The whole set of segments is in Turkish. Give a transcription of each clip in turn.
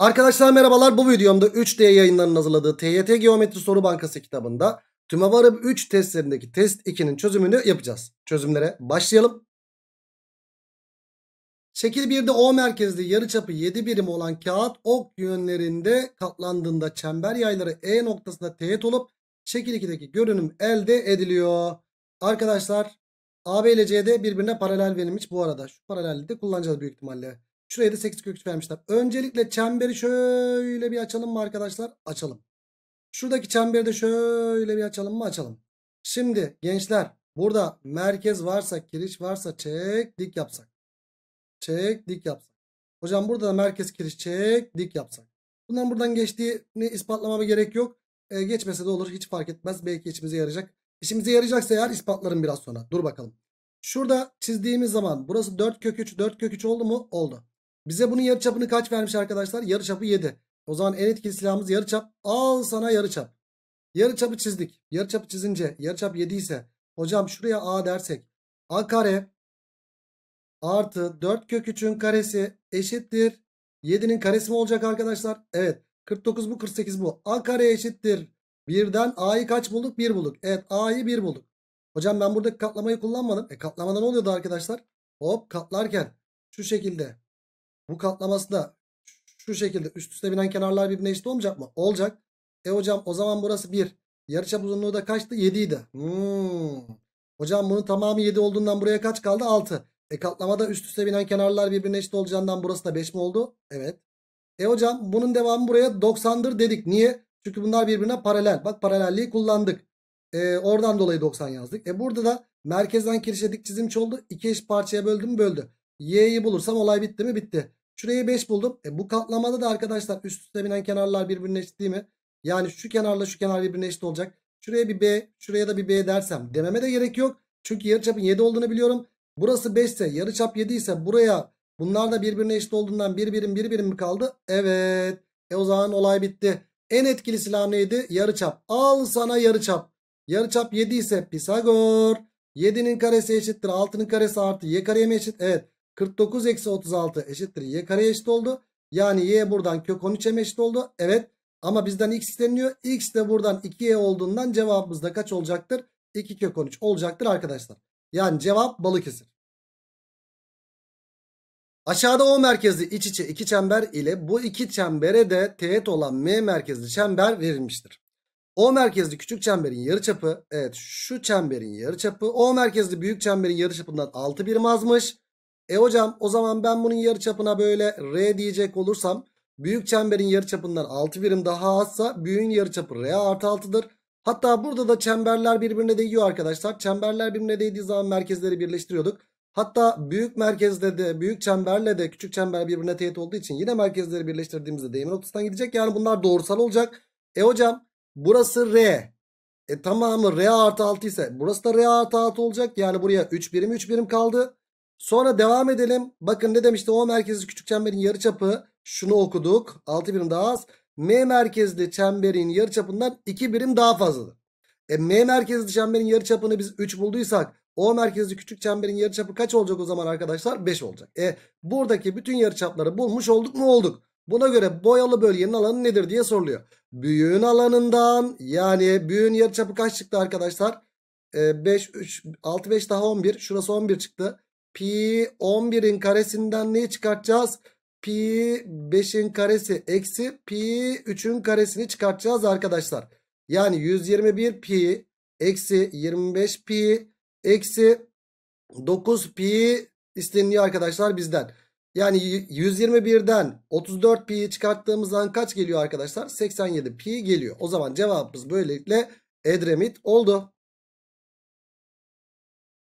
Arkadaşlar merhabalar bu videomda 3D yayınlarının hazırladığı TYT Geometri Soru Bankası kitabında TÜMEV Arab 3 testlerindeki test 2'nin çözümünü yapacağız. Çözümlere başlayalım. Şekil 1'de O merkezli yarıçapı 7 birim olan kağıt ok yönlerinde katlandığında çember yayları E noktasında teğet olup şekil 2'deki görünüm elde ediliyor. Arkadaşlar AB ile CD birbirine paralel verilmiş bu arada. Şu paralelliği de kullanacağız büyük ihtimalle. Şuraya da 8 kök 3 vermişler. Öncelikle çemberi şöyle bir açalım mı arkadaşlar? Açalım. Şuradaki çemberi de şöyle bir açalım mı? Açalım. Şimdi gençler burada merkez varsa giriş varsa çek dik yapsak. Çek dik yapsak. Hocam burada da merkez giriş çek dik yapsak. Bundan buradan geçtiğini ispatlamama gerek yok. Ee, geçmese de olur hiç fark etmez. Belki içimize yarayacak. İşimize yarayacaksa eğer ispatlarım biraz sonra. Dur bakalım. Şurada çizdiğimiz zaman burası 4 kök 3 4 kök 3 oldu mu? Oldu. Bize bunun yarıçapını kaç vermiş arkadaşlar? Yarıçapı 7. O zaman en etkili silahımız yarıçap. Al sana yarıçap. Yarıçapı çizdik. Yarıçapı çizince yarıçap 7 ise hocam şuraya a dersek a kare artı 4 kök 3'ün karesi eşittir. 7'nin karesi mi olacak arkadaşlar? Evet. 49 bu 48 bu. A kare eşittir. Birden a'yı kaç bulduk? 1 bulduk. Evet a'yı 1 bulduk. Hocam ben buradaki katlamayı kullanmadım. E katlamada ne oluyordu arkadaşlar? Hop katlarken şu şekilde bu katlamasında şu şekilde üst üste binen kenarlar birbirine eşit olmayacak mı? Olacak. E hocam o zaman burası 1. Yarıçap uzunluğu da kaçtı? 7 idi. Hmm. Hocam bunun tamamı 7 olduğundan buraya kaç kaldı? 6. E katlamada üst üste binen kenarlar birbirine eşit olacağından burası da 5 mi oldu? Evet. E hocam bunun devamı buraya 90'dır dedik. Niye? Çünkü bunlar birbirine paralel. Bak paralelliği kullandık. E, oradan dolayı 90 yazdık. E burada da merkezden kirişe dik çizilmiş oldu. İki eş parçaya böldüm böldü. Y'yi bulursam olay bitti mi? Bitti. Şurayı 5 buldum. E, bu katlamada da arkadaşlar üst üste binen kenarlar birbirine eşit değil mi? Yani şu kenarla şu kenar birbirine eşit olacak. Şuraya bir B, şuraya da bir B dersem dememe de gerek yok. Çünkü yarıçapın 7 olduğunu biliyorum. Burası 5 ise yarıçap 7 ise buraya bunlar da birbirine eşit olduğundan bir birim bir birim mi kaldı? Evet. E o zaman olay bitti. En etkili silah neydi? Yarıçap. Al sana yarıçap. Yarıçap 7 ise Pisagor. 7'nin karesi eşittir 6'nın karesi artı y kareye mi eşit? Evet. 49 eksi 36 eşittir y kare eşit oldu. Yani y buradan kök 13'e eşit oldu. Evet ama bizden x isteniyor. x de buradan 2y olduğundan cevabımız da kaç olacaktır? 2 kök 13 olacaktır arkadaşlar. Yani cevap Balıkesir. Aşağıda O merkezli iç içe iki çember ile bu iki çembere de teğet olan M merkezli çember verilmiştir. O merkezli küçük çemberin yarıçapı evet şu çemberin yarıçapı O merkezli büyük çemberin yarıçapından 6 birim azmış. E hocam o zaman ben bunun yarı çapına böyle R diyecek olursam büyük çemberin yarı çapından 6 birim daha azsa büyüğün yarıçapı R artı 6'dır. Hatta burada da çemberler birbirine değiyor arkadaşlar. Çemberler birbirine değdiği zaman merkezleri birleştiriyorduk. Hatta büyük merkezde de büyük çemberle de küçük çember birbirine teğet olduğu için yine merkezleri birleştirdiğimizde değme noktasından gidecek. Yani bunlar doğrusal olacak. E hocam burası R. E tamamı R artı 6 ise burası da R artı 6 olacak. Yani buraya 3 birim 3 birim kaldı. Sonra devam edelim. Bakın ne demişti? O merkezli küçük çemberin yarıçapı şunu okuduk. 6 birim daha az. M merkezli çemberin yarıçapından 2 birim daha fazladır. E, M merkezli çemberin yarıçapını biz 3 bulduysak O merkezli küçük çemberin yarıçapı kaç olacak o zaman arkadaşlar? 5 olacak. E, buradaki bütün yarıçapları bulmuş olduk mu olduk. Buna göre boyalı bölgenin alanı nedir diye soruluyor. Büyüğün alanından yani büyüğün yarıçapı kaç çıktı arkadaşlar? E, 5, 3, 6, 5 daha 11. Şurası 11 çıktı. Pi 11'in karesinden neyi çıkartacağız? Pi 5'in karesi eksi pi 3'ün karesini çıkartacağız arkadaşlar. Yani 121 pi eksi 25 pi eksi 9 pi isteniyor arkadaşlar bizden. Yani 121'den 34 pi'yi çıkarttığımızdan kaç geliyor arkadaşlar? 87 pi geliyor. O zaman cevabımız böylelikle Edremit oldu.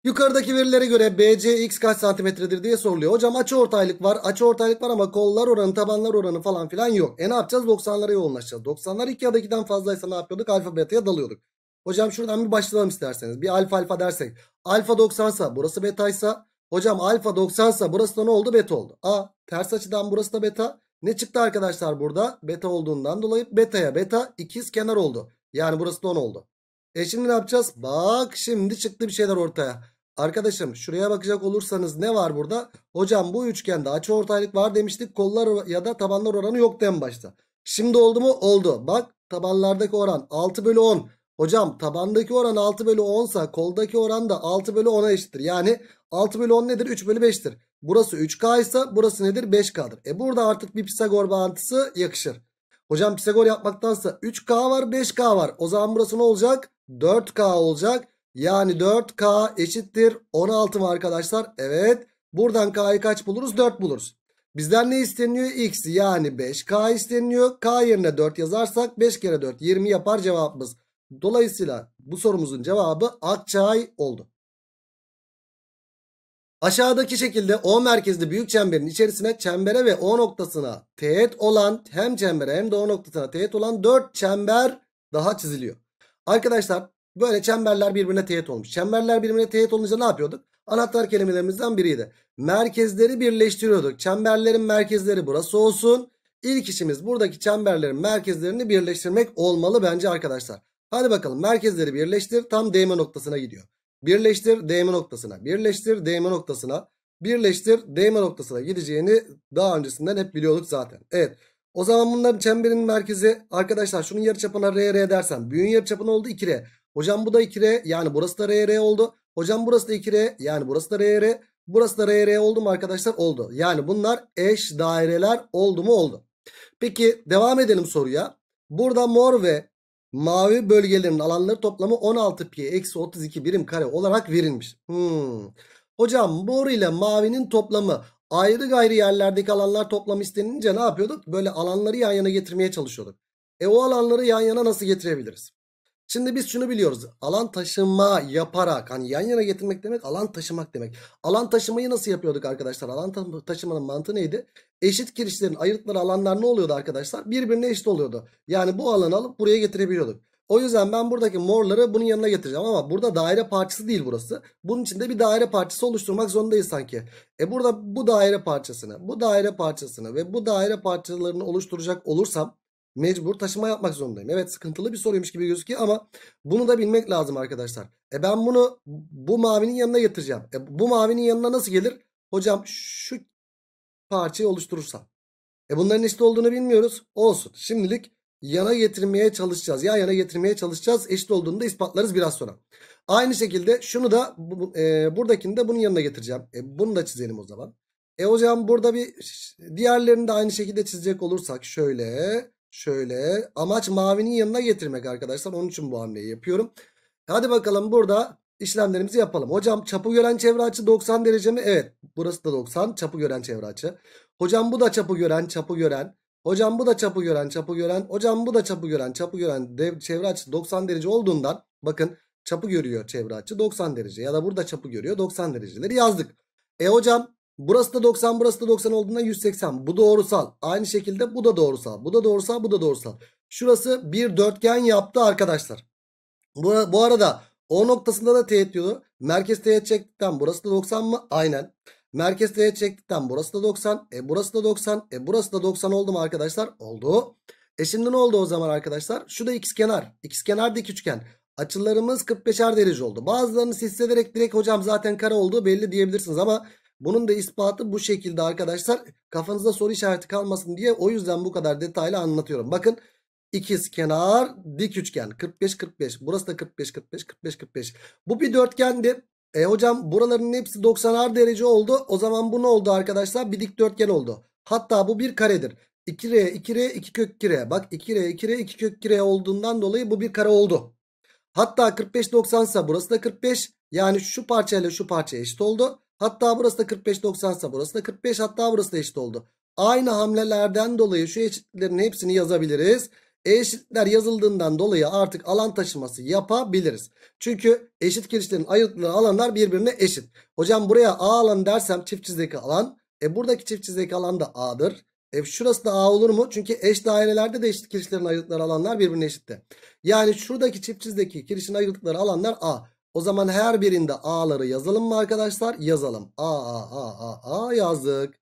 Yukarıdaki verilere göre BCX kaç santimetredir diye soruluyor. Hocam açı ortaylık var. Açı ortaylık var ama kollar oranı, tabanlar oranı falan filan yok. E ne yapacağız? 90'lara yoğunlaşacağız. 90'lar 2 ya da 2'den fazlaysa ne yapıyorduk? Alfa beta'ya dalıyorduk. Hocam şuradan bir başlayalım isterseniz. Bir alfa alfa dersek. Alfa 90 sa burası betaysa. Hocam alfa 90 sa burası da ne oldu? Beta oldu. A ters açıdan burası da beta. Ne çıktı arkadaşlar burada? Beta olduğundan dolayı betaya beta ikiz kenar oldu. Yani burası da 10 oldu. E şimdi ne yapacağız? Bak şimdi çıktı bir şeyler ortaya. Arkadaşım şuraya bakacak olursanız ne var burada? Hocam bu üçgende açı ortaylık var demiştik. Kollar ya da tabanlar oranı yoktu en başta. Şimdi oldu mu? Oldu. Bak tabanlardaki oran 6 bölü 10. Hocam tabandaki oran 6 bölü 10 sa koldaki oran da 6 bölü 10'a eşittir. Yani 6 bölü 10 nedir? 3 bölü 5'tir. Burası 3K ise burası nedir? 5K'dır. E burada artık bir Pisagor bağıntısı yakışır. Hocam Pisagor yapmaktansa 3K var 5K var. O zaman burası ne olacak? 4K olacak. Yani 4K eşittir 16 mı arkadaşlar? Evet. Buradan K'yı kaç buluruz? 4 buluruz. Bizden ne isteniyor? X yani 5K isteniyor. K yerine 4 yazarsak 5 kere 4 20 yapar cevabımız. Dolayısıyla bu sorumuzun cevabı Akçay oldu. Aşağıdaki şekilde O merkezli büyük çemberin içerisine çembere ve O noktasına teğet olan hem çembere hem de O noktasına teğet olan 4 çember daha çiziliyor. Arkadaşlar böyle çemberler birbirine teğet olmuş. Çemberler birbirine teğet olunca ne yapıyorduk? Anahtar kelimelerimizden biriydi. Merkezleri birleştiriyorduk. Çemberlerin merkezleri burası olsun. İlk işimiz buradaki çemberlerin merkezlerini birleştirmek olmalı bence arkadaşlar. Hadi bakalım merkezleri birleştir tam değme noktasına gidiyor. Birleştir değme noktasına. Birleştir değme noktasına. Birleştir değme noktasına gideceğini daha öncesinden hep biliyorduk zaten. Evet. O zaman bunların çemberin merkezi arkadaşlar şunun yarıçapına RR dersen büyüğün yarıçapına oldu 2R. Hocam bu da 2R yani burası da RR oldu. Hocam burası da 2R yani burası da RR. Burası da RR oldu mu arkadaşlar? Oldu. Yani bunlar eş daireler oldu mu? Oldu. Peki devam edelim soruya. Burada mor ve mavi bölgelerin alanları toplamı 16 pi eksi 32 birim kare olarak verilmiş. Hmm. Hocam mor ile mavinin toplamı ayrı gayri yerlerdeki alanlar toplamı istenince ne yapıyorduk? Böyle alanları yan yana getirmeye çalışıyorduk. E o alanları yan yana nasıl getirebiliriz? Şimdi biz şunu biliyoruz. Alan taşıma yaparak hani yan yana getirmek demek alan taşımak demek. Alan taşımayı nasıl yapıyorduk arkadaşlar? Alan taşımanın mantığı neydi? Eşit girişlerin ayırtları alanlar ne oluyordu arkadaşlar? Birbirine eşit oluyordu. Yani bu alanı alıp buraya getirebiliyorduk. O yüzden ben buradaki morları bunun yanına getireceğim ama burada daire parçası değil burası. Bunun içinde bir daire parçası oluşturmak zorundayız sanki. E burada bu daire parçasını, bu daire parçasını ve bu daire parçalarını oluşturacak olursam mecbur taşıma yapmak zorundayım. Evet sıkıntılı bir soruymuş gibi gözüküyor ama bunu da bilmek lazım arkadaşlar. E ben bunu bu mavinin yanına getireceğim. E bu mavinin yanına nasıl gelir? Hocam şu parçayı oluşturursam. E bunların eşit olduğunu bilmiyoruz. Olsun. Şimdilik yana getirmeye çalışacağız. Ya yana getirmeye çalışacağız. Eşit olduğunu da ispatlarız biraz sonra. Aynı şekilde şunu da bu, e, buradakini de bunun yanına getireceğim. E, bunu da çizelim o zaman. E hocam burada bir diğerlerini de aynı şekilde çizecek olursak şöyle Şöyle amaç mavinin yanına getirmek arkadaşlar. Onun için bu hamleyi yapıyorum. Hadi bakalım burada işlemlerimizi yapalım. Hocam çapı gören çevre açı 90 derece mi? Evet burası da 90 çapı gören çevre açı. Hocam bu da çapı gören çapı gören. Hocam bu da çapı gören çapı gören. Hocam bu da çapı gören çapı gören dev, çevre açı 90 derece olduğundan bakın çapı görüyor çevre açı 90 derece ya da burada çapı görüyor 90 dereceleri yazdık. E hocam Burası da 90 burası da 90 olduğunda 180. Bu doğrusal. Aynı şekilde bu da doğrusal. Bu da doğrusal bu da doğrusal. Şurası bir dörtgen yaptı arkadaşlar. Bu, bu arada o noktasında da teğet diyordu. Merkez teğet çektikten burası da 90 mı? Aynen. Merkez teğet çektikten burası da 90. E burası da 90. E burası da 90 oldu mu arkadaşlar? Oldu. E şimdi ne oldu o zaman arkadaşlar? Şu da kenar, x kenar dik üçgen. Açılarımız 45'er derece oldu. Bazılarını hissederek direkt hocam zaten kare olduğu belli diyebilirsiniz ama bunun da ispatı bu şekilde arkadaşlar. Kafanızda soru işareti kalmasın diye o yüzden bu kadar detaylı anlatıyorum. Bakın ikiz kenar dik üçgen 45 45. Burası da 45 45 45 45. Bu bir dörtgendi. E hocam buraların hepsi 90'ar derece oldu. O zaman bu ne oldu arkadaşlar? Bir dik dörtgen oldu. Hatta bu bir karedir. 2R 2R 2 kök 2R. Bak 2R 2R 2 kök 2R olduğundan dolayı bu bir kare oldu. Hatta 45 90 ise burası da 45. Yani şu parçayla şu parça eşit oldu. Hatta burası da 45-90 ise burası da 45 hatta burası da eşit oldu. Aynı hamlelerden dolayı şu eşitlerin hepsini yazabiliriz. Eşitler yazıldığından dolayı artık alan taşıması yapabiliriz. Çünkü eşit kirişlerin ayrıldığı alanlar birbirine eşit. Hocam buraya A alan dersem çift çizdeki alan. E buradaki çift çizdeki alan da A'dır. E şurası da A olur mu? Çünkü eş dairelerde de eşit kirişlerin ayırdıkları alanlar birbirine eşitti. Yani şuradaki çift çizdeki kirişin ayırdıkları alanlar A. O zaman her birinde A'ları yazalım mı arkadaşlar? Yazalım. A, A, A, A, A yazdık.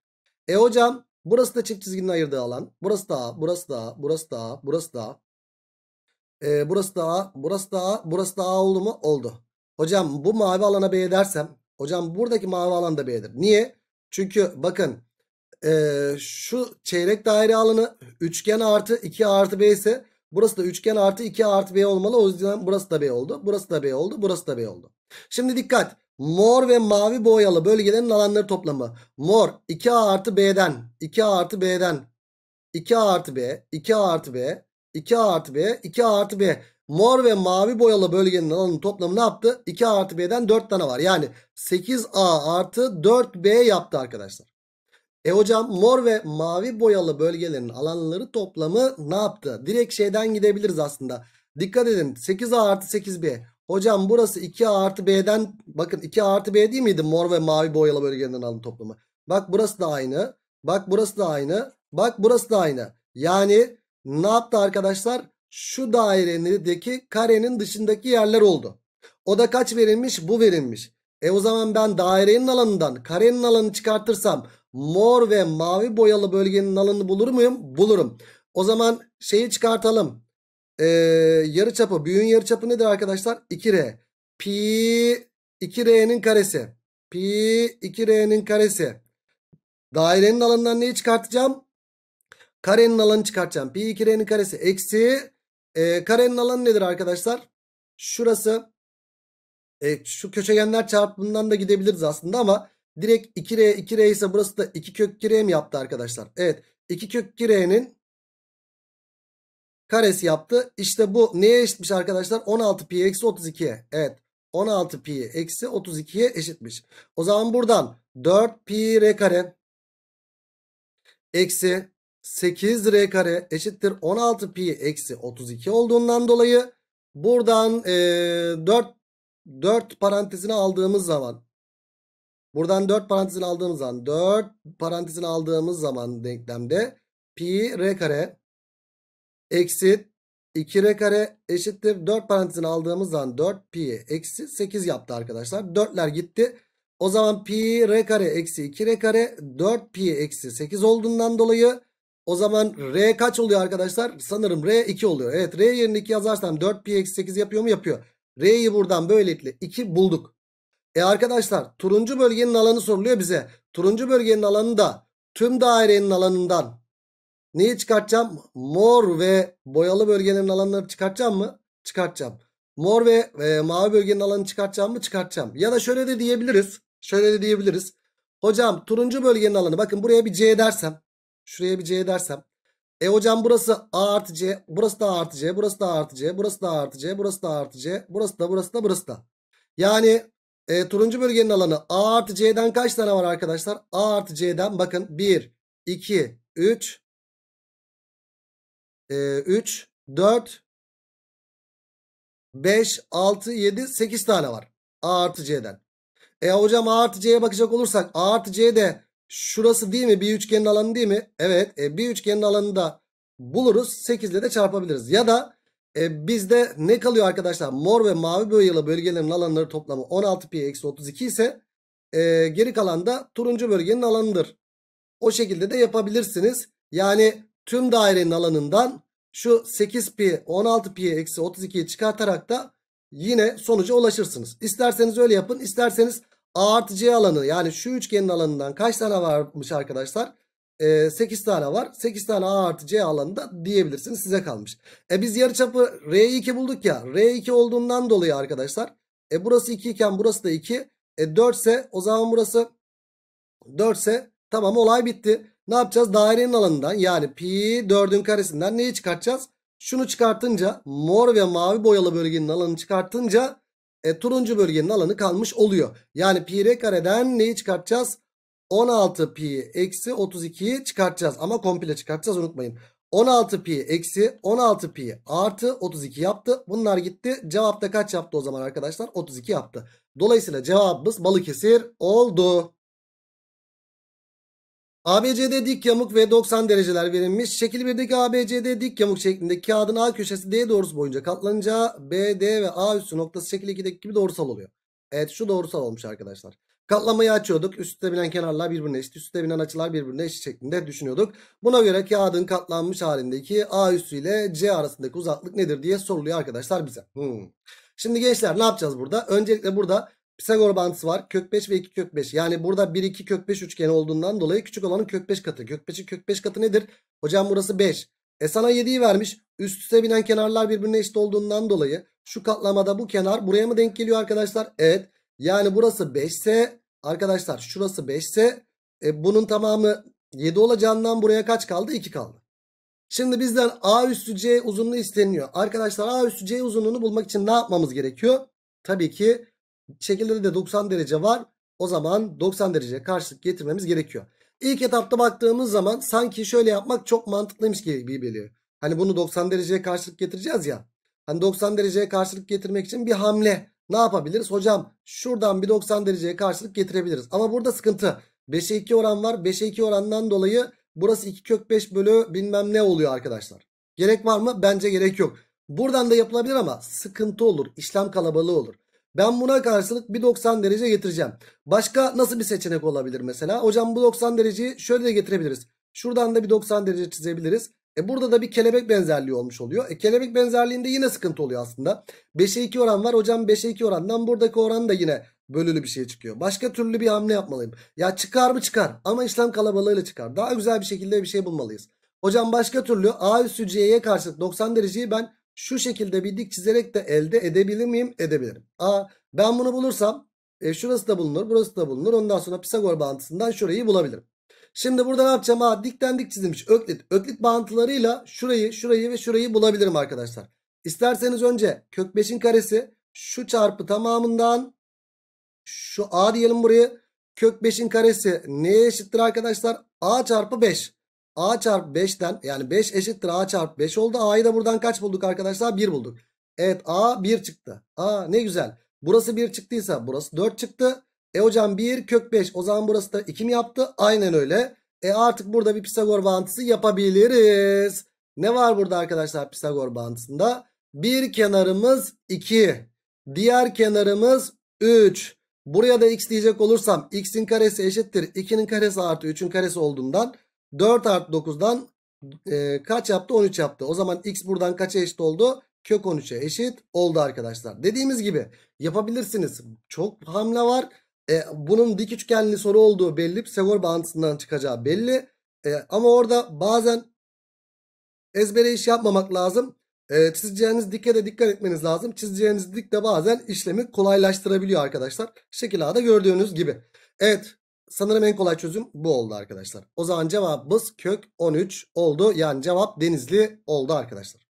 E hocam burası da çift çizginin ayırdığı alan. Burası da A, burası da A, burası da A, burası da A. E, burası da A, burası da A, burası da A oldu mu? Oldu. Hocam bu mavi alana B dersem. Hocam buradaki mavi alan da B'dir. Niye? Çünkü bakın e, şu çeyrek daire alanı üçgen artı 2 artı B ise Burası da üçgen artı 2 artı B olmalı. O yüzden burası da B oldu. Burası da B oldu. Burası da B oldu. Şimdi dikkat. Mor ve mavi boyalı bölgelerin alanları toplamı. Mor 2A artı B'den. 2A artı B'den. 2A artı B. 2A artı B. 2A artı B. 2A artı B. Mor ve mavi boyalı bölgenin alanının toplamı ne yaptı? 2A artı B'den 4 tane var. Yani 8A artı 4B yaptı arkadaşlar. E hocam mor ve mavi boyalı bölgelerin alanları toplamı ne yaptı? Direkt şeyden gidebiliriz aslında. Dikkat edin 8A artı 8B. Hocam burası 2A artı B'den bakın 2A artı B değil miydi mor ve mavi boyalı bölgelerin alan toplamı? Bak burası da aynı. Bak burası da aynı. Bak burası da aynı. Yani ne yaptı arkadaşlar? Şu dairenindeki karenin dışındaki yerler oldu. O da kaç verilmiş? Bu verilmiş. E o zaman ben dairenin alanından karenin alanını çıkartırsam mor ve mavi boyalı bölgenin alanını bulur muyum? Bulurum. O zaman şeyi çıkartalım. Ee, yarı çapı. Büyüğün yarı çapı nedir arkadaşlar? 2R. Pi 2R'nin karesi. Pi 2R'nin karesi. Dairenin alanından neyi çıkartacağım? Karenin alanı çıkartacağım. Pi 2R'nin karesi. Eksi e, karenin alanı nedir arkadaşlar? Şurası. E, şu köşegenler çarpımından da gidebiliriz aslında ama Direkt 2R 2R ise burası da 2 kök 2R mi yaptı arkadaşlar? Evet 2 kök 2R'nin karesi yaptı. İşte bu neye eşitmiş arkadaşlar? 16 pi eksi 32'ye. Evet 16 pi eksi 32'ye eşitmiş. O zaman buradan 4 pi r kare eksi 8 r kare eşittir 16 pi eksi 32 olduğundan dolayı buradan e, 4 4 parantezine aldığımız zaman Buradan 4 parantezini aldığımız zaman 4 parantezini aldığımız zaman denklemde pi r kare eksi 2 r kare eşittir 4 parantezini aldığımız zaman 4 pi eksi 8 yaptı arkadaşlar. 4'ler gitti. O zaman pi r kare eksi 2 r kare 4 pi eksi 8 olduğundan dolayı o zaman r kaç oluyor arkadaşlar? Sanırım r 2 oluyor. Evet r yerine 2 yazarsam 4 pi eksi 8 yapıyor mu? Yapıyor. R'yi buradan böylelikle 2 bulduk. E arkadaşlar turuncu bölgenin alanı soruluyor bize. Turuncu bölgenin alanı da tüm dairenin alanından neyi çıkartacağım? Mor ve boyalı bölgenin alanları çıkartacağım mı? Çıkartacağım. Mor ve e, mavi bölgenin alanı çıkartacağım mı? Çıkartacağım. Ya da şöyle de diyebiliriz. Şöyle de diyebiliriz. Hocam turuncu bölgenin alanı. Bakın buraya bir C dersem. Şuraya bir C dersem. E hocam burası A artı C. Burası da A artı C. Burası da A artı C. Burası da A artı C. Burası da A artı C. burası da burası da. Burası da. Yani e, turuncu bölgenin alanı A artı C'den kaç tane var arkadaşlar? A artı C'den bakın 1, 2, 3, e, 3, 4, 5, 6, 7, 8 tane var. A artı C'den. E hocam A artı C'ye bakacak olursak A artı C'de şurası değil mi? Bir üçgenin alanı değil mi? Evet. E, bir üçgenin alanını da buluruz. 8 ile de çarpabiliriz. Ya da e, bizde ne kalıyor arkadaşlar? Mor ve mavi boyalı bölgelerin alanları toplamı 16 pi eksi 32 ise e, geri kalan da turuncu bölgenin alanıdır. O şekilde de yapabilirsiniz. Yani tüm dairenin alanından şu 8 pi 16 pi eksi 32'yi çıkartarak da yine sonuca ulaşırsınız. İsterseniz öyle yapın. isterseniz A artı C alanı yani şu üçgenin alanından kaç tane varmış arkadaşlar? e, ee, 8 tane var. 8 tane A artı C alanında diyebilirsiniz size kalmış. E biz yarıçapı R2 bulduk ya. R2 olduğundan dolayı arkadaşlar. E burası 2 iken burası da 2. E 4 ise o zaman burası 4 ise tamam olay bitti. Ne yapacağız? Dairenin alanından yani pi 4'ün karesinden neyi çıkartacağız? Şunu çıkartınca mor ve mavi boyalı bölgenin alanını çıkartınca e, turuncu bölgenin alanı kalmış oluyor. Yani pi r kareden neyi çıkartacağız? 16 pi eksi 32'yi çıkartacağız. Ama komple çıkartacağız unutmayın. 16 pi eksi 16 pi artı 32 yaptı. Bunlar gitti. Cevapta kaç yaptı o zaman arkadaşlar? 32 yaptı. Dolayısıyla cevabımız Balıkesir oldu. ABCD dik yamuk ve 90 dereceler verilmiş. Şekil 1'deki ABCD dik yamuk şeklindeki kağıdın A köşesi D doğrusu boyunca katlanınca BD ve A üstü noktası şekil 2'deki gibi doğrusal oluyor. Evet şu doğrusal olmuş arkadaşlar. Katlamayı açıyorduk. Üstte üste binen kenarlar birbirine eşit. üstte üste binen açılar birbirine eşit şeklinde düşünüyorduk. Buna göre kağıdın katlanmış halindeki A üssü ile C arasındaki uzaklık nedir diye soruluyor arkadaşlar bize. Hmm. Şimdi gençler ne yapacağız burada? Öncelikle burada Pisagor bantısı var. Kök 5 ve 2 kök 5. Yani burada 1 2 kök 5 üçgeni olduğundan dolayı küçük olanın kök 5 katı. Kök 5'in kök 5 katı nedir? Hocam burası 5. E sana 7'yi vermiş. Üst üste binen kenarlar birbirine eşit olduğundan dolayı şu katlamada bu kenar buraya mı denk geliyor arkadaşlar? Evet. Yani burası 5 ise arkadaşlar şurası 5 ise e, bunun tamamı 7 olacağından buraya kaç kaldı? 2 kaldı. Şimdi bizden A üstü C uzunluğu isteniyor. Arkadaşlar A üstü C uzunluğunu bulmak için ne yapmamız gerekiyor? Tabii ki şekilde de 90 derece var. O zaman 90 derece karşılık getirmemiz gerekiyor. İlk etapta baktığımız zaman sanki şöyle yapmak çok mantıklıymış gibi geliyor. Hani bunu 90 dereceye karşılık getireceğiz ya. Hani 90 dereceye karşılık getirmek için bir hamle ne yapabiliriz? Hocam şuradan bir 90 dereceye karşılık getirebiliriz. Ama burada sıkıntı. 5'e 2 oran var. 5'e 2 orandan dolayı burası 2 kök 5 bölü bilmem ne oluyor arkadaşlar. Gerek var mı? Bence gerek yok. Buradan da yapılabilir ama sıkıntı olur. İşlem kalabalığı olur. Ben buna karşılık bir 90 derece getireceğim. Başka nasıl bir seçenek olabilir mesela? Hocam bu 90 dereceyi şöyle de getirebiliriz. Şuradan da bir 90 derece çizebiliriz. E burada da bir kelebek benzerliği olmuş oluyor. E kelebek benzerliğinde yine sıkıntı oluyor aslında. 5'e 2 oran var. Hocam 5'e 2 orandan buradaki oran da yine bölülü bir şey çıkıyor. Başka türlü bir hamle yapmalıyım. Ya çıkar mı çıkar ama işlem kalabalığıyla çıkar. Daha güzel bir şekilde bir şey bulmalıyız. Hocam başka türlü A üssü C'ye karşı 90 dereceyi ben şu şekilde bir dik çizerek de elde edebilir miyim? Edebilirim. A ben bunu bulursam e, şurası da bulunur burası da bulunur. Ondan sonra Pisagor bağıntısından şurayı bulabilirim. Şimdi burada ne yapacağım? Aa, dikten dik çizilmiş. Öklit. Öklit bağıntılarıyla şurayı, şurayı ve şurayı bulabilirim arkadaşlar. İsterseniz önce kök 5'in karesi şu çarpı tamamından şu a diyelim burayı Kök 5'in karesi neye eşittir arkadaşlar? a çarpı 5. a çarpı 5'ten yani 5 eşittir a çarpı 5 oldu. a'yı da buradan kaç bulduk arkadaşlar? 1 bulduk. Evet a 1 çıktı. a ne güzel. Burası 1 çıktıysa burası 4 çıktı. E hocam 1 kök 5 o zaman burası da 2 mi yaptı? Aynen öyle. E artık burada bir Pisagor bağıntısı yapabiliriz. Ne var burada arkadaşlar Pisagor bağıntısında? Bir kenarımız 2. Diğer kenarımız 3. Buraya da x diyecek olursam x'in karesi eşittir 2'nin karesi artı 3'ün karesi olduğundan 4 artı 9'dan e, kaç yaptı? 13 yaptı. O zaman x buradan kaça eşit oldu? Kök 13'e eşit oldu arkadaşlar. Dediğimiz gibi yapabilirsiniz. Çok hamle var. E, bunun dik üçgenli soru olduğu belli. Pisagor bağıntısından çıkacağı belli. E, ama orada bazen ezbere iş yapmamak lazım. E, çizeceğiniz dike de dikkat etmeniz lazım. Çizeceğiniz dik de bazen işlemi kolaylaştırabiliyor arkadaşlar. Şekil A'da gördüğünüz gibi. Evet sanırım en kolay çözüm bu oldu arkadaşlar. O zaman cevabımız kök 13 oldu. Yani cevap denizli oldu arkadaşlar.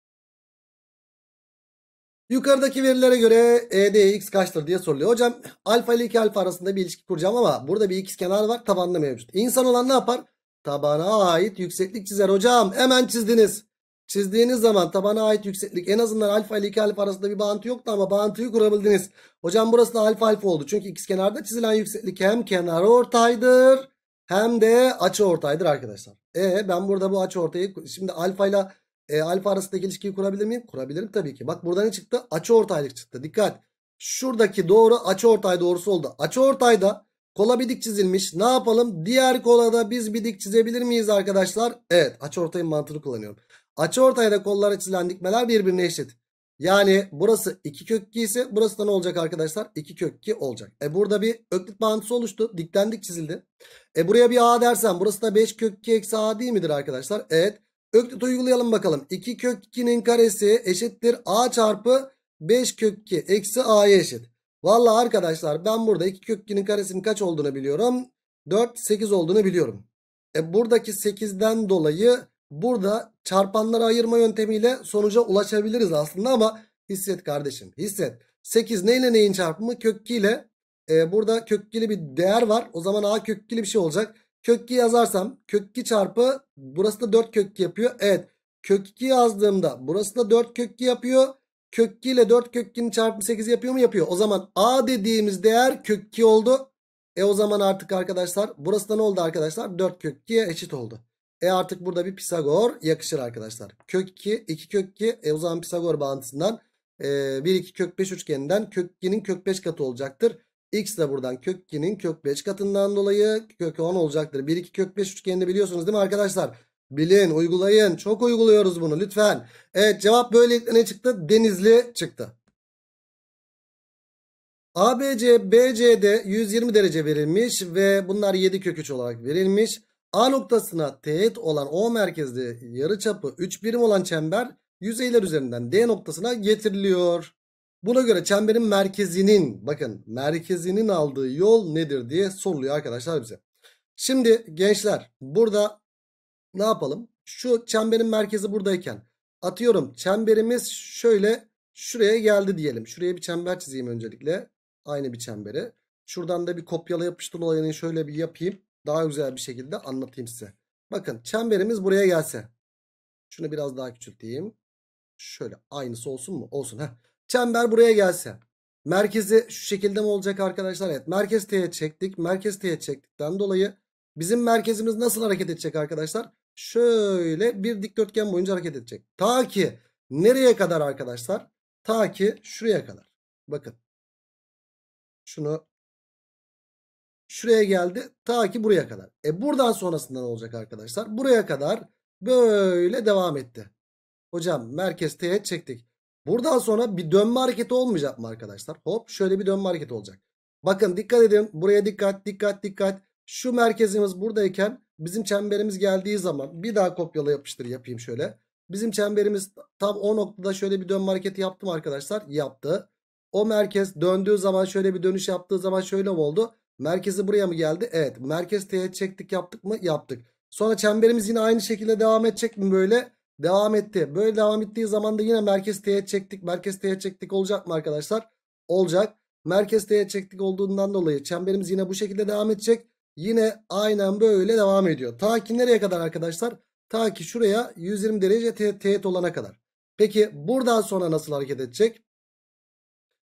Yukarıdaki verilere göre EDX kaçtır diye soruluyor. Hocam alfa ile 2 alfa arasında bir ilişki kuracağım ama burada bir ikiz kenar var tabanda mevcut. İnsan olan ne yapar? Tabana ait yükseklik çizer hocam. Hemen çizdiniz. Çizdiğiniz zaman tabana ait yükseklik en azından alfa ile 2 alfa arasında bir bağıntı yoktu ama bağıntıyı kurabildiniz. Hocam burası da alfa alfa oldu. Çünkü ikiz kenarda çizilen yükseklik hem kenar ortaydır hem de açı ortaydır arkadaşlar. E ben burada bu açı ortayı şimdi alfa ile e, alfa arasındaki ilişkiyi kurabilir miyim? Kurabilirim tabii ki. Bak burada ne çıktı? Açı ortaylık çıktı. Dikkat. Şuradaki doğru açı ortay doğrusu oldu. Açı ortayda kola bir dik çizilmiş. Ne yapalım? Diğer kolada biz bir dik çizebilir miyiz arkadaşlar? Evet. Açı ortayın mantığını kullanıyorum. Açı ortayda kollara çizilen dikmeler birbirine eşit. Yani burası 2 kök 2 ise burası da ne olacak arkadaşlar? 2 kök 2 olacak. E burada bir öklit bağıntısı oluştu. Diklendik çizildi. E buraya bir a dersen burası da 5 kök 2 eksi a değil midir arkadaşlar? Evet. Öklit uygulayalım bakalım. 2 kök 2'nin karesi eşittir a çarpı 5 kök 2 eksi a'ya eşit. Valla arkadaşlar ben burada 2 kök 2'nin karesinin kaç olduğunu biliyorum. 4 8 olduğunu biliyorum. E buradaki 8'den dolayı burada çarpanları ayırma yöntemiyle sonuca ulaşabiliriz aslında ama hisset kardeşim hisset. 8 neyle neyin çarpımı? Kök 2 ile. E, burada kök 2'li bir değer var. O zaman a kök 2'li bir şey olacak. Kök 2 yazarsam kök 2 çarpı burası da 4 kök 2 yapıyor. Evet kök 2 yazdığımda burası da 4 kök 2 yapıyor. Kök 2 ile 4 kök 2'nin çarpımı 8 yapıyor mu? Yapıyor. O zaman A dediğimiz değer kök 2 oldu. E o zaman artık arkadaşlar burası da ne oldu arkadaşlar? 4 kök 2'ye eşit oldu. E artık burada bir Pisagor yakışır arkadaşlar. Kök 2, 2 kök 2. E o zaman Pisagor bağıntısından e, 1, 2 kök 5 üçgeninden kök 2'nin kök 5 katı olacaktır. X de buradan kök 2'nin kök 5 katından dolayı kök 10 olacaktır. 1 2 kök 5 üçgenini biliyorsunuz değil mi arkadaşlar? Bilin uygulayın çok uyguluyoruz bunu lütfen. Evet cevap böylelikle ne çıktı? Denizli çıktı. ABC, BC'de 120 derece verilmiş ve bunlar 7 kök 3 olarak verilmiş. A noktasına teğet olan O merkezli yarıçapı 3 birim olan çember yüzeyler üzerinden D noktasına getiriliyor. Buna göre çemberin merkezinin bakın merkezinin aldığı yol nedir diye soruluyor arkadaşlar bize. Şimdi gençler burada ne yapalım? Şu çemberin merkezi buradayken atıyorum çemberimiz şöyle şuraya geldi diyelim. Şuraya bir çember çizeyim öncelikle. Aynı bir çemberi. Şuradan da bir kopyala yapıştır olayını şöyle bir yapayım. Daha güzel bir şekilde anlatayım size. Bakın çemberimiz buraya gelse. Şunu biraz daha küçülteyim. Şöyle aynısı olsun mu? Olsun. Heh. Çember buraya gelse. Merkezi şu şekilde mi olacak arkadaşlar? Evet merkez T'ye çektik. Merkez T'ye çektikten dolayı bizim merkezimiz nasıl hareket edecek arkadaşlar? Şöyle bir dikdörtgen boyunca hareket edecek. Ta ki nereye kadar arkadaşlar? Ta ki şuraya kadar. Bakın. Şunu şuraya geldi. Ta ki buraya kadar. E buradan sonrasında ne olacak arkadaşlar? Buraya kadar böyle devam etti. Hocam merkez T'ye çektik. Buradan sonra bir dönme hareketi olmayacak mı arkadaşlar? Hop şöyle bir dönme hareketi olacak. Bakın dikkat edin. Buraya dikkat dikkat dikkat. Şu merkezimiz buradayken bizim çemberimiz geldiği zaman bir daha kopyala yapıştır yapayım şöyle. Bizim çemberimiz tam o noktada şöyle bir dönme hareketi yaptım arkadaşlar. Yaptı. O merkez döndüğü zaman şöyle bir dönüş yaptığı zaman şöyle mi oldu? Merkezi buraya mı geldi? Evet. Merkez teğet çektik yaptık mı? Yaptık. Sonra çemberimiz yine aynı şekilde devam edecek mi böyle? Devam etti. Böyle devam ettiği zaman da yine merkez T'ye çektik. Merkez T'ye çektik olacak mı arkadaşlar? Olacak. Merkez T'ye çektik olduğundan dolayı çemberimiz yine bu şekilde devam edecek. Yine aynen böyle devam ediyor. Ta ki nereye kadar arkadaşlar? Ta ki şuraya 120 derece te teğet olana kadar. Peki buradan sonra nasıl hareket edecek?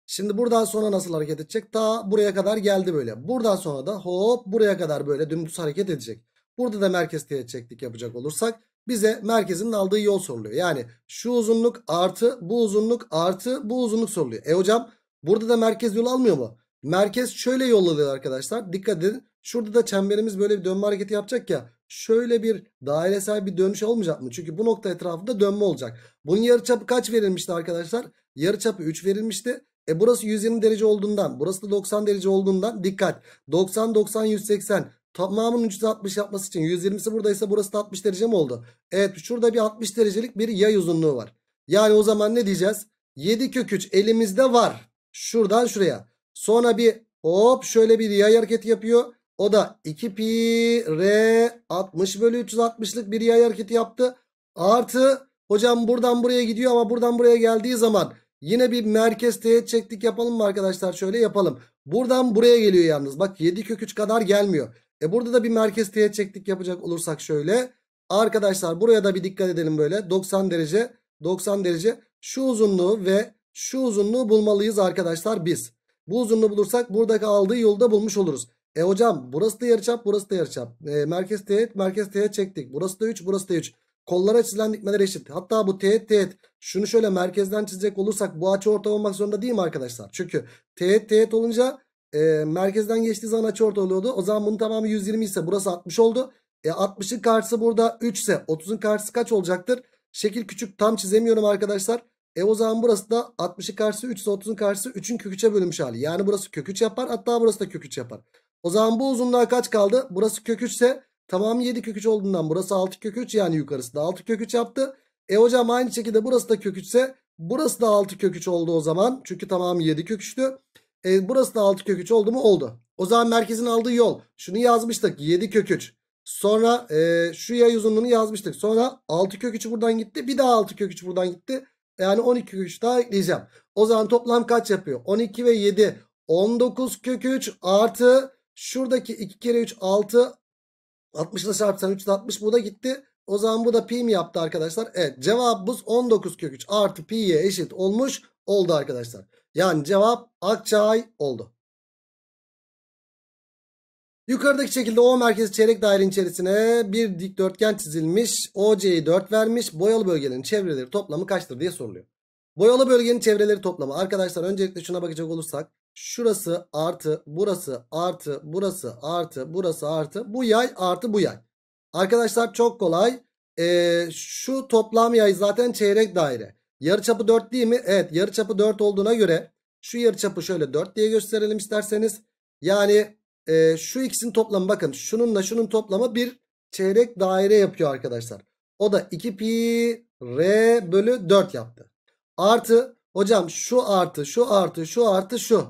Şimdi buradan sonra nasıl hareket edecek? Ta buraya kadar geldi böyle. Buradan sonra da hop buraya kadar böyle dümdüz hareket edecek. Burada da merkez teğet çektik yapacak olursak bize merkezin aldığı yol soruluyor. Yani şu uzunluk artı bu uzunluk artı bu uzunluk soruluyor. E hocam burada da merkez yol almıyor mu? Merkez şöyle yolladı arkadaşlar. Dikkat edin. Şurada da çemberimiz böyle bir dönme hareketi yapacak ya. Şöyle bir dairesel bir dönüş olmayacak mı? Çünkü bu nokta etrafında dönme olacak. Bunun yarıçapı kaç verilmişti arkadaşlar? Yarıçapı 3 verilmişti. E burası 120 derece olduğundan, burası da 90 derece olduğundan dikkat. 90 90 180 Tamamının 360 yapması için 120'si buradaysa burası da 60 derece mi oldu? Evet şurada bir 60 derecelik bir yay uzunluğu var. Yani o zaman ne diyeceğiz? 7 kök 3 elimizde var. Şuradan şuraya. Sonra bir hop şöyle bir yay hareketi yapıyor. O da 2 pi r 60 bölü 360'lık bir yay hareketi yaptı. Artı hocam buradan buraya gidiyor ama buradan buraya geldiği zaman yine bir merkez teğet çektik yapalım mı arkadaşlar? Şöyle yapalım. Buradan buraya geliyor yalnız. Bak 7 kök 3 kadar gelmiyor. E burada da bir merkez teğet çektik yapacak olursak şöyle. Arkadaşlar buraya da bir dikkat edelim böyle. 90 derece 90 derece şu uzunluğu ve şu uzunluğu bulmalıyız arkadaşlar biz. Bu uzunluğu bulursak buradaki aldığı yolda bulmuş oluruz. E hocam burası da yarıçap burası da yarıçap. E, merkez teğet merkez teğet çektik. Burası da 3 burası da 3. Kollara çizilen dikmeler eşit. Hatta bu teğet teğet şunu şöyle merkezden çizecek olursak bu açı orta olmak zorunda değil mi arkadaşlar? Çünkü teğet teğet olunca e, merkezden geçtiği zaman açı orta oluyordu. O zaman bunun tamamı 120 ise burası 60 oldu. E, 60'ın karşısı burada 3 ise 30'un karşısı kaç olacaktır? Şekil küçük tam çizemiyorum arkadaşlar. E o zaman burası da 60'ın karşısı 3 ise 30'un karşısı 3'ün köküçe bölünmüş hali. Yani burası kök köküç yapar hatta burası da kök köküç yapar. O zaman bu uzunluğa kaç kaldı? Burası kök köküç ise tamamı 7 köküç olduğundan burası 6 köküç yani yukarısı da 6 köküç yaptı. E hocam aynı şekilde burası da kök köküçse burası da 6 köküç oldu o zaman. Çünkü tamamı 7 köküçtü. E, burası da 6 kök 3 oldu mu? Oldu. O zaman merkezin aldığı yol. Şunu yazmıştık. 7 kök 3. Sonra e, şu yay uzunluğunu yazmıştık. Sonra 6 kök 3 buradan gitti. Bir daha 6 kök 3 buradan gitti. E, yani 12 kök 3 daha ekleyeceğim. O zaman toplam kaç yapıyor? 12 ve 7. 19 kök 3 artı şuradaki 2 kere 3 6. 60 ile çarpsan 3 60 bu da gitti. O zaman bu da pi mi yaptı arkadaşlar? Evet cevabımız 19 kök 3 artı pi'ye eşit olmuş oldu arkadaşlar. Yani cevap Akçay oldu. Yukarıdaki şekilde O merkezi çeyrek dairenin içerisine bir dikdörtgen çizilmiş. OC'yi 4 vermiş. Boyalı bölgenin çevreleri toplamı kaçtır diye soruluyor. Boyalı bölgenin çevreleri toplamı. Arkadaşlar öncelikle şuna bakacak olursak. Şurası artı, burası artı, burası artı, burası artı, bu yay artı bu yay. Arkadaşlar çok kolay. Ee, şu toplam yay zaten çeyrek daire. Yarıçapı 4 değil mi? Evet yarıçapı 4 olduğuna göre şu yarıçapı şöyle 4 diye gösterelim isterseniz. Yani e, şu ikisinin toplamı bakın şununla şunun toplamı bir çeyrek daire yapıyor arkadaşlar. O da 2 pi r bölü 4 yaptı. Artı hocam şu artı şu artı şu artı şu.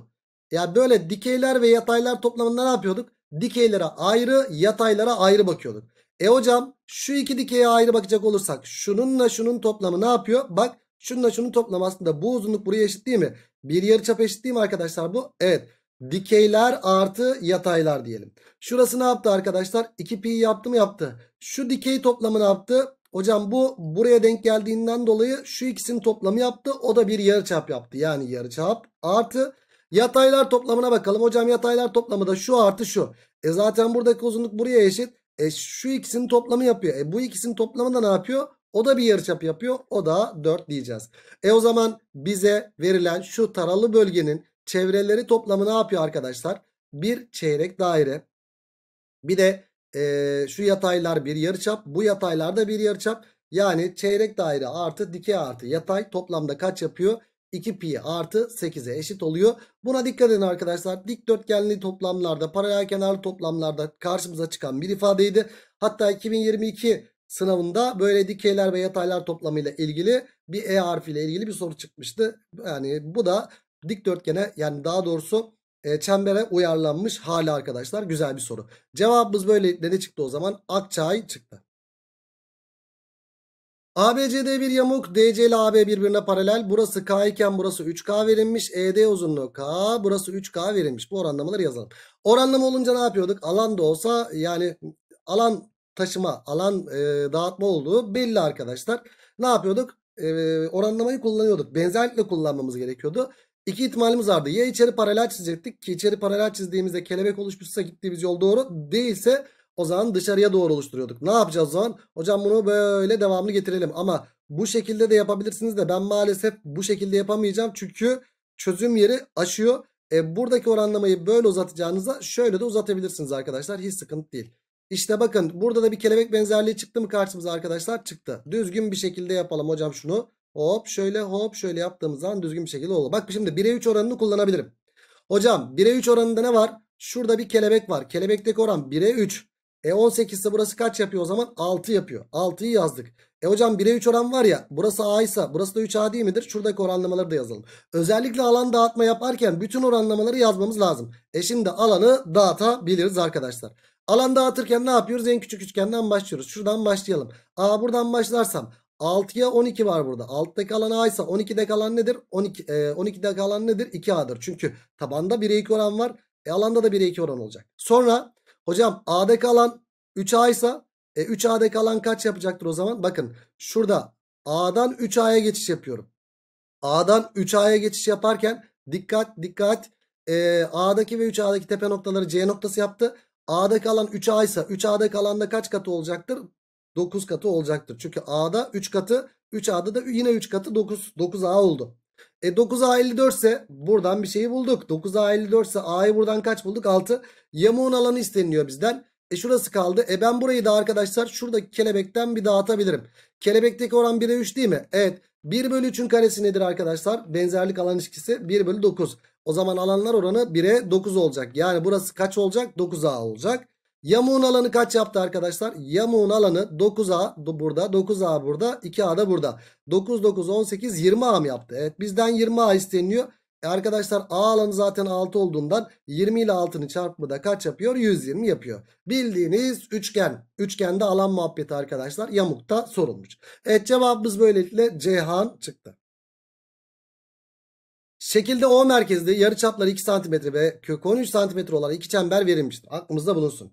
yani böyle dikeyler ve yataylar toplamında ne yapıyorduk? Dikeylere ayrı yataylara ayrı bakıyorduk. E hocam şu iki dikeye ayrı bakacak olursak şununla şunun toplamı ne yapıyor? Bak şununla şunun toplamı aslında bu uzunluk buraya eşit değil mi? Bir yarı çap eşit değil mi arkadaşlar bu? Evet. Dikeyler artı yataylar diyelim. Şurası ne yaptı arkadaşlar? 2 pi yaptı mı yaptı. Şu dikey toplamı ne yaptı? Hocam bu buraya denk geldiğinden dolayı şu ikisinin toplamı yaptı. O da bir yarı çap yaptı. Yani yarı çap artı yataylar toplamına bakalım. Hocam yataylar toplamı da şu artı şu. E zaten buradaki uzunluk buraya eşit. E şu ikisinin toplamı yapıyor. E bu ikisinin toplamı da ne yapıyor? O da bir yarıçap yapıyor. O da 4 diyeceğiz. E o zaman bize verilen şu taralı bölgenin çevreleri toplamı ne yapıyor arkadaşlar? Bir çeyrek daire. Bir de e, şu yataylar bir yarıçap. Bu yataylar da bir yarıçap. Yani çeyrek daire artı dikey artı yatay toplamda kaç yapıyor? 2 pi artı 8'e eşit oluyor. Buna dikkat edin arkadaşlar. Dikdörtgenli toplamlarda, paralel kenarlı toplamlarda karşımıza çıkan bir ifadeydi. Hatta 2022 sınavında böyle dikeyler ve yataylar toplamıyla ilgili bir E harfiyle ilgili bir soru çıkmıştı. Yani bu da dikdörtgene yani daha doğrusu e, çembere uyarlanmış hali arkadaşlar. Güzel bir soru. Cevabımız böyle ne çıktı o zaman? Akçay çıktı. ABCD bir yamuk. DC ile AB birbirine paralel. Burası K iken burası 3K verilmiş. ED uzunluğu K. Burası 3K verilmiş. Bu oranlamaları yazalım. Oranlama olunca ne yapıyorduk? Alan da olsa yani alan taşıma, alan e, dağıtma olduğu belli arkadaşlar. Ne yapıyorduk? E, oranlamayı kullanıyorduk. Benzerlikle kullanmamız gerekiyordu. İki ihtimalimiz vardı. Ya içeri paralel çizecektik ki içeri paralel çizdiğimizde kelebek oluşmuşsa gittiğimiz yol doğru değilse o zaman dışarıya doğru oluşturuyorduk. Ne yapacağız o zaman? Hocam bunu böyle devamlı getirelim. Ama bu şekilde de yapabilirsiniz de ben maalesef bu şekilde yapamayacağım. Çünkü çözüm yeri aşıyor. E, buradaki oranlamayı böyle uzatacağınıza şöyle de uzatabilirsiniz arkadaşlar. Hiç sıkıntı değil. İşte bakın burada da bir kelebek benzerliği çıktı mı karşımıza arkadaşlar? Çıktı. Düzgün bir şekilde yapalım hocam şunu. Hop şöyle hop şöyle yaptığımız zaman düzgün bir şekilde oldu. Bak şimdi 1'e 3 oranını kullanabilirim. Hocam 1'e 3 oranında ne var? Şurada bir kelebek var. Kelebekteki oran 1'e 3. E 18 ise burası kaç yapıyor o zaman? 6 yapıyor. 6'yı yazdık. E hocam 1'e 3 oran var ya. Burası A ise burası da 3A değil midir? Şuradaki oranlamaları da yazalım. Özellikle alan dağıtma yaparken bütün oranlamaları yazmamız lazım. E şimdi alanı dağıtabiliriz arkadaşlar. Alan dağıtırken ne yapıyoruz? En küçük üçgenden başlıyoruz. Şuradan başlayalım. A buradan başlarsam 6'ya 12 var burada. Alttaki alan A ise 12'deki alan nedir? 12 e, 12'de kalan nedir? 2A'dır. Çünkü tabanda 1'e 2 oran var. E alanda da 1'e 2 oran olacak. Sonra Hocam A'da kalan 3A ise e, 3A'da kalan kaç yapacaktır o zaman? Bakın şurada A'dan 3A'ya geçiş yapıyorum. A'dan 3A'ya geçiş yaparken dikkat dikkat e, A'daki ve 3A'daki tepe noktaları C noktası yaptı. A'da kalan 3A ise 3A'da kalan da kaç katı olacaktır? 9 katı olacaktır. Çünkü A'da 3 katı 3A'da da yine 3 katı 9 9A oldu. E 9A 54 ise buradan bir şeyi bulduk. 9A 54 ise A'yı buradan kaç bulduk? 6. Yamuğun alanı isteniliyor bizden. E şurası kaldı. E ben burayı da arkadaşlar şuradaki kelebekten bir dağıtabilirim. Kelebekteki oran 1'e 3 değil mi? Evet. 1 bölü 3'ün karesi nedir arkadaşlar? Benzerlik alan ilişkisi 1 bölü 9. O zaman alanlar oranı 1'e 9 olacak. Yani burası kaç olacak? 9A olacak. Yamuğun alanı kaç yaptı arkadaşlar? Yamuğun alanı 9A burada, 9A burada, 2A da burada. 9, 9, 18, 20A mı yaptı? Evet bizden 20A isteniyor. E arkadaşlar A alanı zaten 6 olduğundan 20 ile 6'nın çarpımı da kaç yapıyor? 120 yapıyor. Bildiğiniz üçgen. Üçgende alan muhabbeti arkadaşlar yamukta sorulmuş. Evet cevabımız böylelikle Cihan çıktı. Şekilde O merkezde yarıçapları 2 cm ve kök 13 cm olan iki çember verilmiştir. Aklımızda bulunsun.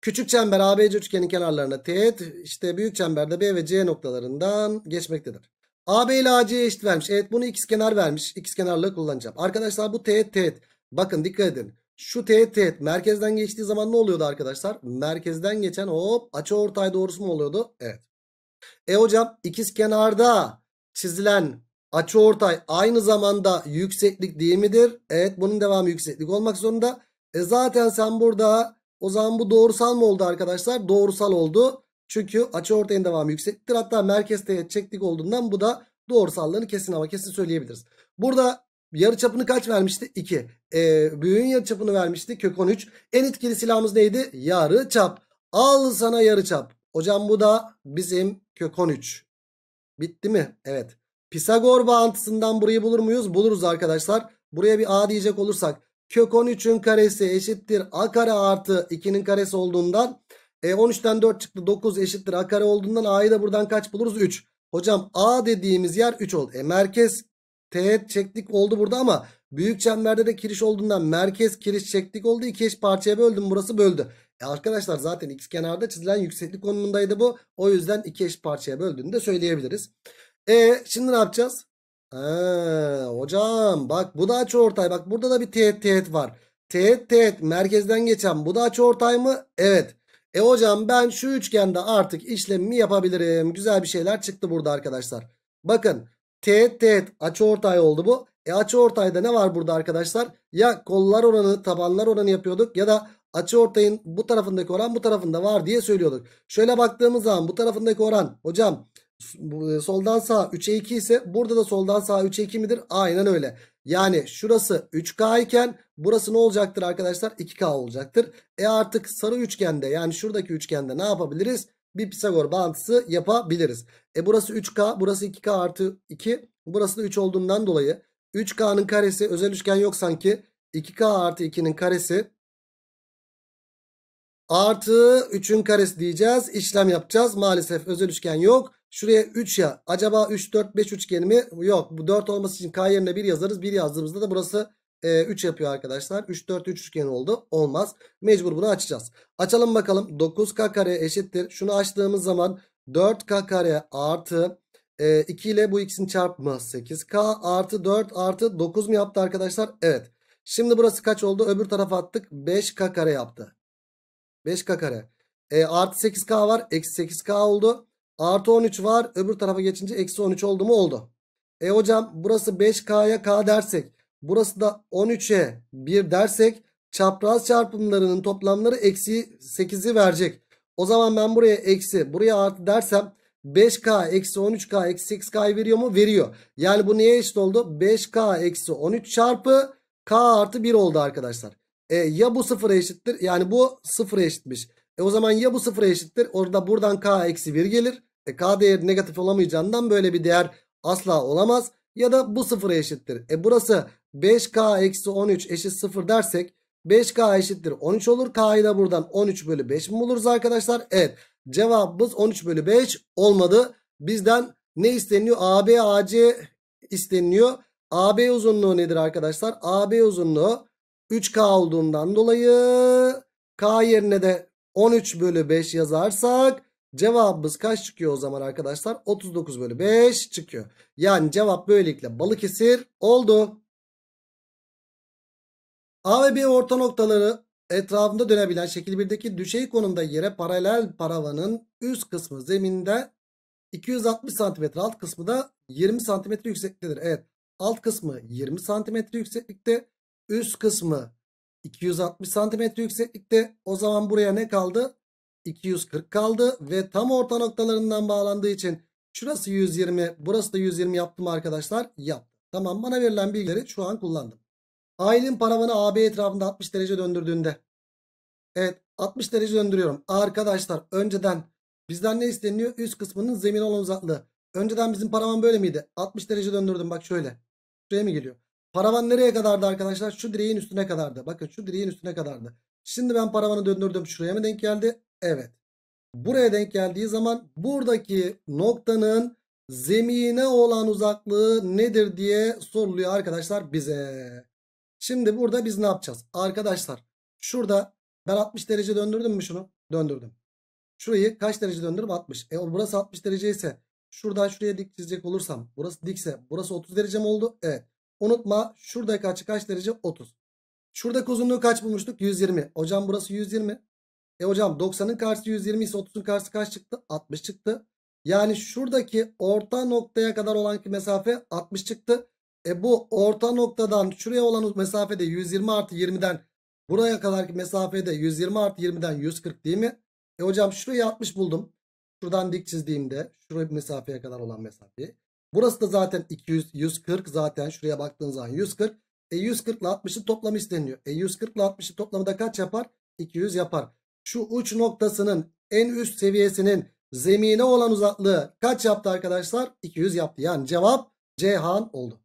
Küçük çember ABC üçgenin kenarlarına teğet, işte büyük çemberde B ve C noktalarından geçmektedir. AB ile AC eşit vermiş. Evet bunu ikiz kenar vermiş. X kenarlığı kullanacağım. Arkadaşlar bu teğet teğet. Bakın dikkat edin. Şu teğet teğet merkezden geçtiği zaman ne oluyordu arkadaşlar? Merkezden geçen hop açı ortay doğrusu mu oluyordu? Evet. E hocam ikiz kenarda çizilen Açıortay aynı zamanda yükseklik değil midir? Evet bunun devamı yükseklik olmak zorunda. E zaten sen burada o zaman bu doğrusal mı oldu arkadaşlar? Doğrusal oldu. Çünkü açıortayın devamı yüksektir. Hatta merkez teğet olduğundan bu da doğrusallığını kesin ama kesin söyleyebiliriz. Burada yarı çapını kaç vermişti? 2. Ee, büyüğün yarı çapını vermişti. Kök 13. En etkili silahımız neydi? Yarı çap. Al sana yarı çap. Hocam bu da bizim kök 13. Bitti mi? Evet. Pisagor bağıntısından burayı bulur muyuz? Buluruz arkadaşlar. Buraya bir a diyecek olursak kök 13'ün karesi eşittir a kare artı 2'nin karesi olduğundan e 13'ten 4 çıktı 9 eşittir a kare olduğundan a'yı da buradan kaç buluruz? 3. Hocam a dediğimiz yer 3 oldu. E merkez teğet çektik oldu burada ama büyük çemberde de kiriş olduğundan merkez kiriş çektik oldu. 2 eş parçaya böldüm burası böldü. E arkadaşlar zaten x kenarda çizilen yükseklik konumundaydı bu. O yüzden iki eş parçaya böldüğünü de söyleyebiliriz. E şimdi ne yapacağız? Ha, hocam bak bu da açı ortay. Bak burada da bir teğet teğet var. Teğet teğet merkezden geçen bu da açı ortay mı? Evet. E hocam ben şu üçgende artık işlemimi yapabilirim. Güzel bir şeyler çıktı burada arkadaşlar. Bakın teğet teğet açı ortay oldu bu. E açı ortayda ne var burada arkadaşlar? Ya kollar oranı tabanlar oranı yapıyorduk ya da açı ortayın bu tarafındaki oran bu tarafında var diye söylüyorduk. Şöyle baktığımız zaman bu tarafındaki oran hocam e, soldan sağa 3'e 2 ise burada da soldan sağa 3'e 2 midir? Aynen öyle. Yani şurası 3K iken burası ne olacaktır arkadaşlar? 2K olacaktır. E artık sarı üçgende yani şuradaki üçgende ne yapabiliriz? Bir Pisagor bağıntısı yapabiliriz. E burası 3K burası 2K artı 2 burası da 3 olduğundan dolayı 3K'nın karesi özel üçgen yok sanki 2K artı 2'nin karesi artı 3'ün karesi diyeceğiz. İşlem yapacağız. Maalesef özel üçgen yok. Şuraya 3 ya. Acaba 3, 4, 5 üçgeni mi? Yok. Bu 4 olması için K yerine 1 yazarız. 1 yazdığımızda da burası e, 3 yapıyor arkadaşlar. 3, 4, 3 üçgen oldu. Olmaz. Mecbur bunu açacağız. Açalım bakalım. 9K kare eşittir. Şunu açtığımız zaman 4K kare artı e, 2 ile bu ikisini çarpma 8K artı 4 artı 9 mu yaptı arkadaşlar? Evet. Şimdi burası kaç oldu? Öbür tarafa attık. 5K kare yaptı. 5K kare. E, artı 8K var. Eksi 8K oldu. Artı 13 var. Öbür tarafa geçince eksi 13 oldu mu? Oldu. E hocam burası 5K'ya K dersek. Burası da 13'e 1 dersek. Çapraz çarpımlarının toplamları eksi 8'i verecek. O zaman ben buraya eksi buraya artı dersem 5K eksi 13K eksi 8K'yı veriyor mu? Veriyor. Yani bu neye eşit oldu? 5K eksi 13 çarpı K artı 1 oldu arkadaşlar. E, ya bu sıfıra eşittir? Yani bu sıfıra eşitmiş. E o zaman ya bu sıfıra eşittir. Orada buradan k eksi 1 gelir. E k değeri negatif olamayacağından böyle bir değer asla olamaz. Ya da bu sıfıra eşittir. E burası 5k eksi 13 eşit 0 dersek 5k eşittir 13 olur. K'yı da buradan 13 bölü 5 mi buluruz arkadaşlar? Evet cevabımız 13 bölü 5 olmadı. Bizden ne isteniyor? AB AC isteniyor. AB uzunluğu nedir arkadaşlar? AB uzunluğu 3K olduğundan dolayı K yerine de 13 bölü 5 yazarsak cevabımız kaç çıkıyor o zaman arkadaşlar? 39 bölü 5 çıkıyor. Yani cevap böylelikle Balıkesir oldu. A ve B orta noktaları etrafında dönebilen şekil 1'deki düşey konumda yere paralel paravanın üst kısmı zeminde 260 cm alt kısmı da 20 cm yüksektedir. Evet alt kısmı 20 cm yükseklikte üst kısmı 260 santimetre yükseklikte. O zaman buraya ne kaldı? 240 kaldı ve tam orta noktalarından bağlandığı için şurası 120 burası da 120 yaptım arkadaşlar. yaptım. Tamam bana verilen bilgileri şu an kullandım. Aylin paravanı AB etrafında 60 derece döndürdüğünde. Evet 60 derece döndürüyorum. Arkadaşlar önceden bizden ne isteniyor? Üst kısmının zemin olan uzaklığı. Önceden bizim paravan böyle miydi? 60 derece döndürdüm bak şöyle. Şuraya mı geliyor? Paravan nereye kadardı arkadaşlar? Şu direğin üstüne kadardı. Bakın şu direğin üstüne kadardı. Şimdi ben paravanı döndürdüm. Şuraya mı denk geldi? Evet. Buraya denk geldiği zaman buradaki noktanın zemine olan uzaklığı nedir diye soruluyor arkadaşlar bize. Şimdi burada biz ne yapacağız? Arkadaşlar şurada ben 60 derece döndürdüm mü şunu? Döndürdüm. Şurayı kaç derece döndürüm? 60. E burası 60 derece ise şuradan şuraya dik çizecek olursam burası dikse burası 30 derece mi oldu? Evet. Unutma şuradaki açı kaç derece? 30. Şuradaki uzunluğu kaç bulmuştuk? 120. Hocam burası 120. E hocam 90'ın karşısı 120 ise 30'un karşısı kaç çıktı? 60 çıktı. Yani şuradaki orta noktaya kadar olan ki mesafe 60 çıktı. E bu orta noktadan şuraya olan mesafede 120 artı 20'den buraya kadarki mesafede 120 artı 20'den 140 değil mi? E hocam şurayı 60 buldum. Şuradan dik çizdiğimde şuraya mesafeye kadar olan mesafeyi. Burası da zaten 200, 140 zaten şuraya baktığınız zaman 140. E 140 ile 60'ın toplamı isteniyor. E 140 ile 60'ın toplamı da kaç yapar? 200 yapar. Şu uç noktasının en üst seviyesinin zemine olan uzaklığı kaç yaptı arkadaşlar? 200 yaptı. Yani cevap Cihan oldu.